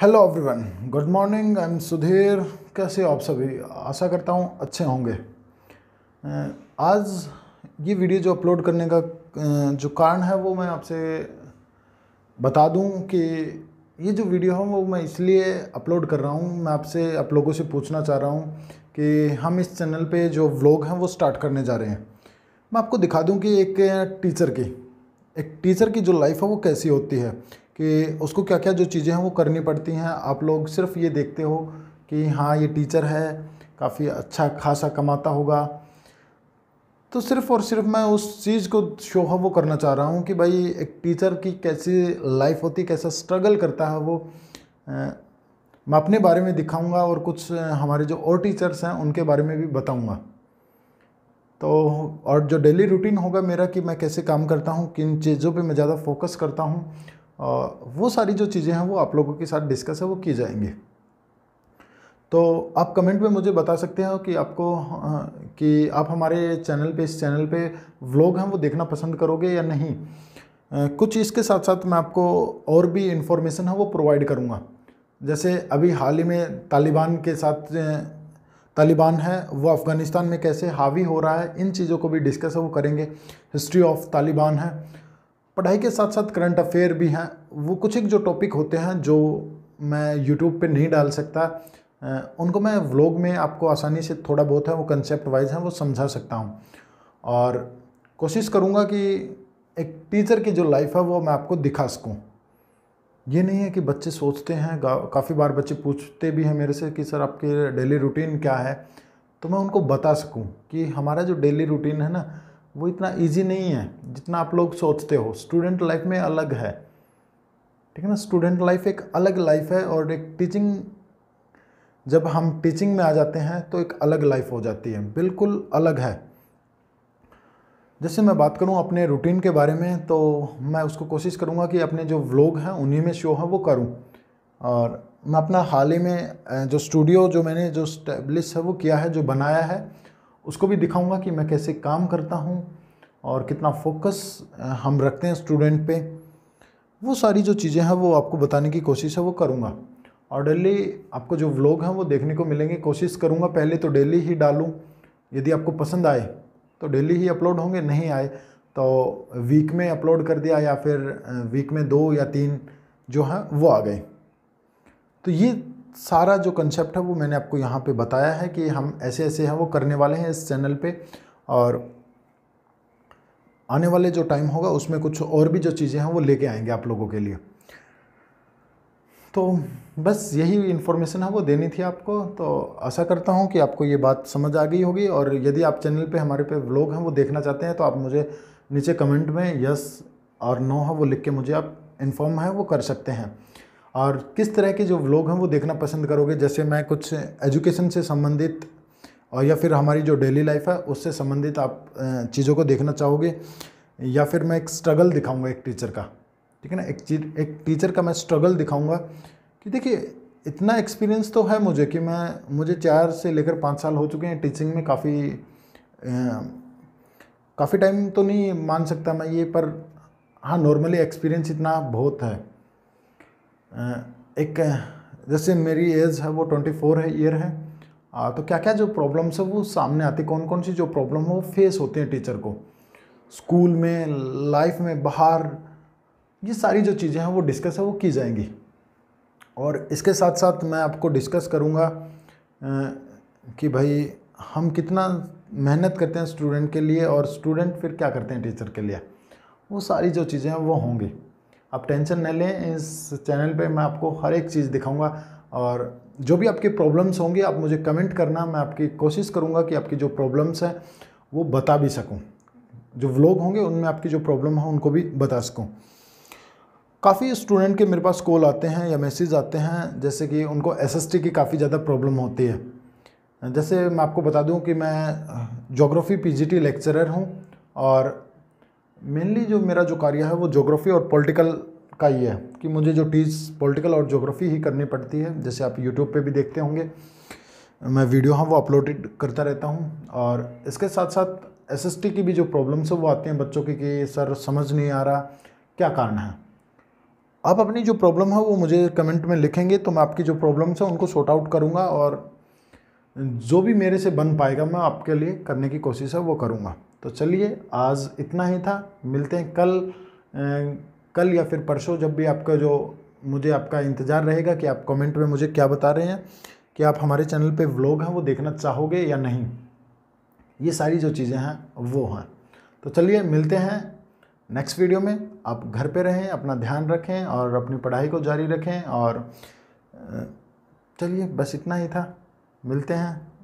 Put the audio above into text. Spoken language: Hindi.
hello everyone good morning I am Sudhir कैसे आप सभी आशा करता हूँ अच्छे होंगे आज ये वीडियो जो अपलोड करने का जो कारण है वो मैं आपसे बता दूं कि ये जो वीडियो है वो मैं इसलिए अपलोड कर रहा हूँ मैं आपसे आप लोगों से पूछना चाह रहा हूँ कि हम इस चैनल पे जो व्लॉग हैं वो स्टार्ट करने जा रहे हैं मैं आपको दिखा दूँ कि एक टीचर की एक टीचर की जो लाइफ है वो कैसी होती है कि उसको क्या क्या जो चीज़ें हैं वो करनी पड़ती हैं आप लोग सिर्फ ये देखते हो कि हाँ ये टीचर है काफ़ी अच्छा खासा कमाता होगा तो सिर्फ़ और सिर्फ मैं उस चीज़ को शो है हाँ वो करना चाह रहा हूँ कि भाई एक टीचर की कैसी लाइफ होती कैसा स्ट्रगल करता है वो मैं अपने बारे में दिखाऊंगा और कुछ हमारे जो और टीचर्स हैं उनके बारे में भी बताऊंगा तो और जो डेली रूटीन होगा मेरा कि मैं कैसे काम करता हूँ किन चीज़ों पे मैं ज़्यादा फोकस करता हूँ वो सारी जो चीज़ें हैं वो आप लोगों के साथ डिस्कस है वो की जाएंगी तो आप कमेंट में मुझे बता सकते हो कि आपको कि आप हमारे चैनल पे इस चैनल पे व्लॉग हैं वो देखना पसंद करोगे या नहीं कुछ इसके साथ साथ मैं आपको और भी इन्फॉर्मेशन है वो प्रोवाइड करूँगा जैसे अभी हाल ही में तालिबान के साथ तालिबान है वो अफ़गानिस्तान में कैसे हावी हो रहा है इन चीज़ों को भी डिस्कस है वो करेंगे हिस्ट्री ऑफ तालिबान है पढ़ाई के साथ साथ करंट अफेयर भी हैं वो कुछ एक जो टॉपिक होते हैं जो मैं यूट्यूब पे नहीं डाल सकता उनको मैं व्लॉग में आपको आसानी से थोड़ा बहुत है वो कंसेप्ट वाइज है वो समझा सकता हूँ और कोशिश करूँगा कि एक टीचर की जो लाइफ है वो मैं आपको दिखा सकूँ ये नहीं है कि बच्चे सोचते हैं काफ़ी बार बच्चे पूछते भी हैं मेरे से कि सर आपके डेली रूटीन क्या है तो मैं उनको बता सकूँ कि हमारा जो डेली रूटीन है ना वो इतना इजी नहीं है जितना आप लोग सोचते हो स्टूडेंट लाइफ में अलग है ठीक है ना स्टूडेंट लाइफ एक अलग लाइफ है और एक टीचिंग जब हम टीचिंग में आ जाते हैं तो एक अलग लाइफ हो जाती है बिल्कुल अलग है जैसे मैं बात करूं अपने रूटीन के बारे में तो मैं उसको कोशिश करूंगा कि अपने जो व्लॉग हैं उन्हीं में शो है वो करूं और मैं अपना हाल ही में जो स्टूडियो जो मैंने जो स्टेब्लिश है वो किया है जो बनाया है उसको भी दिखाऊंगा कि मैं कैसे काम करता हूँ और कितना फोकस हम रखते हैं स्टूडेंट पे वो सारी जो चीज़ें हैं वो आपको बताने की कोशिश है वो करूँगा और डेली आपको जो व्लॉग हैं वो देखने को मिलेंगे कोशिश करूँगा पहले तो डेली ही डालूँ यदि आपको पसंद आए तो डेली ही अपलोड होंगे नहीं आए तो वीक में अपलोड कर दिया या फिर वीक में दो या तीन जो हैं वो आ गए तो ये सारा जो कंसेप्ट है वो मैंने आपको यहाँ पे बताया है कि हम ऐसे ऐसे हैं वो करने वाले हैं इस चैनल पे और आने वाले जो टाइम होगा उसमें कुछ और भी जो चीज़ें हैं वो लेके आएंगे आप लोगों के लिए तो बस यही इन्फॉर्मेशन है वो देनी थी आपको तो आशा करता हूँ कि आपको ये बात समझ आ गई होगी और यदि आप चैनल पे हमारे पे व्लॉग हैं वो देखना चाहते हैं तो आप मुझे नीचे कमेंट में यस और नो है वो लिख के मुझे आप इन्फॉर्म है वो कर सकते हैं और किस तरह के जो व्लॉग हैं वो देखना पसंद करोगे जैसे मैं कुछ एजुकेशन से संबंधित और या फिर हमारी जो डेली लाइफ है उससे संबंधित आप चीज़ों को देखना चाहोगे या फिर मैं एक स्ट्रगल दिखाऊंगा एक टीचर का ठीक है ना एक चीज एक टीचर का मैं स्ट्रगल दिखाऊंगा कि देखिए इतना एक्सपीरियंस तो है मुझे कि मैं मुझे चार से लेकर पाँच साल हो चुके हैं टीचिंग में काफ़ी काफ़ी टाइम तो नहीं मान सकता मैं ये पर हाँ नॉर्मली एक्सपीरियंस इतना बहुत है एक जैसे मेरी एज है वो ट्वेंटी फोर है ईयर है आ, तो क्या क्या जो प्रॉब्लम्स है वो सामने आती कौन कौन सी जो प्रॉब्लम है वो फेस होती हैं टीचर को स्कूल में लाइफ में बाहर ये सारी जो चीज़ें हैं वो डिस्कस है वो की जाएंगी और इसके साथ साथ मैं आपको डिस्कस करूँगा कि भाई हम कितना मेहनत करते हैं स्टूडेंट के लिए और स्टूडेंट फिर क्या करते हैं टीचर के लिए वो सारी जो चीज़ें हैं वो होंगी आप टेंशन न लें इस चैनल पे मैं आपको हर एक चीज़ दिखाऊंगा और जो भी आपके प्रॉब्लम्स होंगे आप मुझे कमेंट करना मैं आपकी कोशिश करूँगा कि आपकी जो प्रॉब्लम्स हैं वो बता भी सकूँ जो व्लॉग होंगे उनमें आपकी जो प्रॉब्लम है उनको भी बता सकूँ काफ़ी स्टूडेंट के मेरे पास कॉल आते हैं या मैसेज आते हैं जैसे कि उनको एस की काफ़ी ज़्यादा प्रॉब्लम होती है जैसे मैं आपको बता दूँ कि मैं जोग्राफ़ी पीजीटी लेक्चरर हूँ और मेनली जो मेरा जो कार्य है वो जोग्राफ़ी और पॉलिटिकल का ही है कि मुझे जो टीज पॉलिटिकल और जोग्राफ़ी ही करनी पड़ती है जैसे आप यूट्यूब पे भी देखते होंगे मैं वीडियो हाँ वो अपलोडेड करता रहता हूँ और इसके साथ साथ एस की भी जो प्रॉब्लम्स है वो आती हैं बच्चों की कि सर समझ नहीं आ रहा क्या कारण है आप अपनी जो प्रॉब्लम है वो मुझे कमेंट में लिखेंगे तो मैं आपकी जो प्रॉब्लम्स हैं उनको सॉर्ट आउट करूँगा और जो भी मेरे से बन पाएगा मैं आपके लिए करने की कोशिश है वो करूँगा तो चलिए आज इतना ही था मिलते हैं कल कल या फिर परसों जब भी आपका जो मुझे आपका इंतज़ार रहेगा कि आप कमेंट में मुझे क्या बता रहे हैं कि आप हमारे चैनल पे व्लॉग हैं वो देखना चाहोगे या नहीं ये सारी जो चीज़ें हैं वो हैं तो चलिए मिलते हैं नेक्स्ट वीडियो में आप घर पे रहें अपना ध्यान रखें और अपनी पढ़ाई को जारी रखें और चलिए बस इतना ही था मिलते हैं